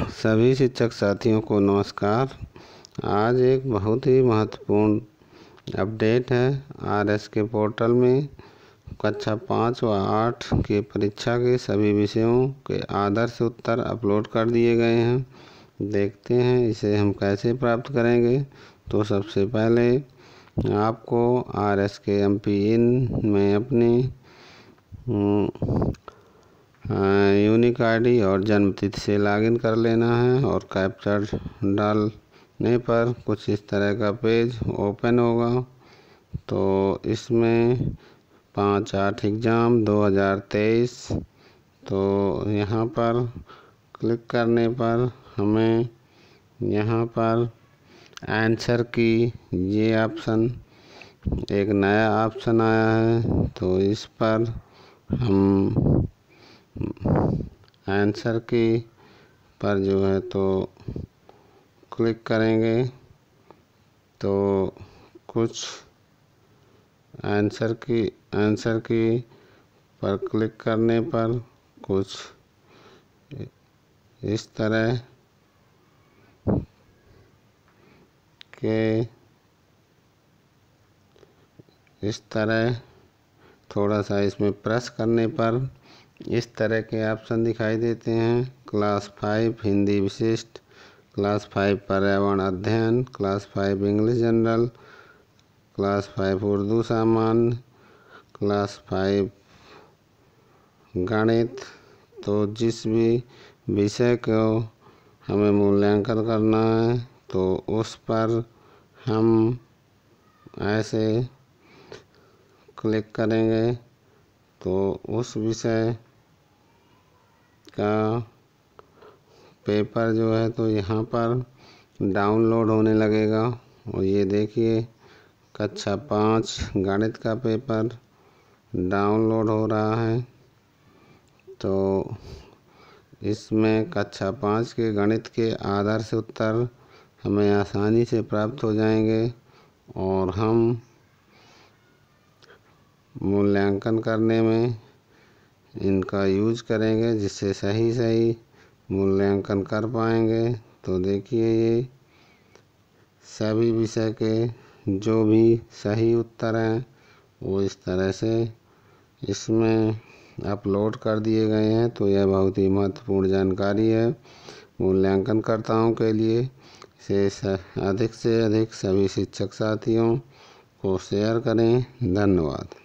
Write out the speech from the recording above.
सभी शिक्षक साथियों को नमस्कार आज एक बहुत ही महत्वपूर्ण अपडेट है आरएस के पोर्टल में कक्षा पाँच व आठ के परीक्षा के सभी विषयों के आदर्श उत्तर अपलोड कर दिए गए हैं देखते हैं इसे हम कैसे प्राप्त करेंगे तो सबसे पहले आपको R S K M P in में अपनी हम्म, यूनिक हाँ, आईडी और जन्म तिथि से लॉगिन कर लेना है और कैप्चर डालने पर कुछ इस तरह का पेज ओपन होगा तो इसमें पाँच आठ एग्ज़ाम 2023 तो यहाँ पर क्लिक करने पर हमें यहाँ पर आंसर की ये ऑप्शन एक नया ऑप्शन आया है तो इस पर हम आंसर की पर जो है तो क्लिक करेंगे तो कुछ आंसर की आंसर की पर क्लिक करने पर कुछ इस तरह के इस तरह थोड़ा सा इसमें प्रेस करने पर इस तरह के ऑप्शन दिखाई देते हैं क्लास फाइव हिंदी विशिष्ट क्लास फाइव पर्यावरण अध्ययन class five English general class five Urdu सामान्य क्लास फाइव गणित तो जिस भी विषय को हमें मूल्यांकन करना है तो उस पर हम ऐसे क्लिक करेंगे तो उस विषय इसका पेपर जो है तो यहाँ पर डाउनलोड होने लगेगा और ये देखिए कक्षा पाँच गणित का पेपर डाउनलोड हो रहा है तो इसमें कक्षा पाँच के गणित के आदर्श उत्तर हमें आसानी से प्राप्त हो जाएंगे और हम मूल्यांकन करने में इनका यूज करेंगे जिससे सही सही मूल्यांकन कर पाएंगे तो देखिए ये सभी विषय के जो भी सही उत्तर हैं वो इस तरह से इसमें अपलोड कर दिए गए हैं तो यह बहुत ही महत्वपूर्ण जानकारी है मूल्यांकनकर्ताओं के लिए से अधिक से अधिक सभी शिक्षक साथियों को शेयर करें धन्यवाद